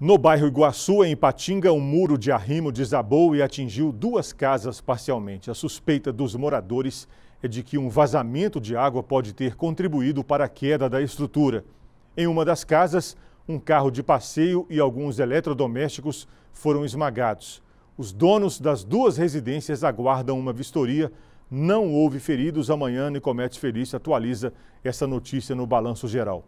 No bairro Iguaçu, em Patinga, um muro de arrimo desabou e atingiu duas casas parcialmente. A suspeita dos moradores é de que um vazamento de água pode ter contribuído para a queda da estrutura. Em uma das casas, um carro de passeio e alguns eletrodomésticos foram esmagados. Os donos das duas residências aguardam uma vistoria. Não houve feridos amanhã. Nicomedes Feliz atualiza essa notícia no Balanço Geral.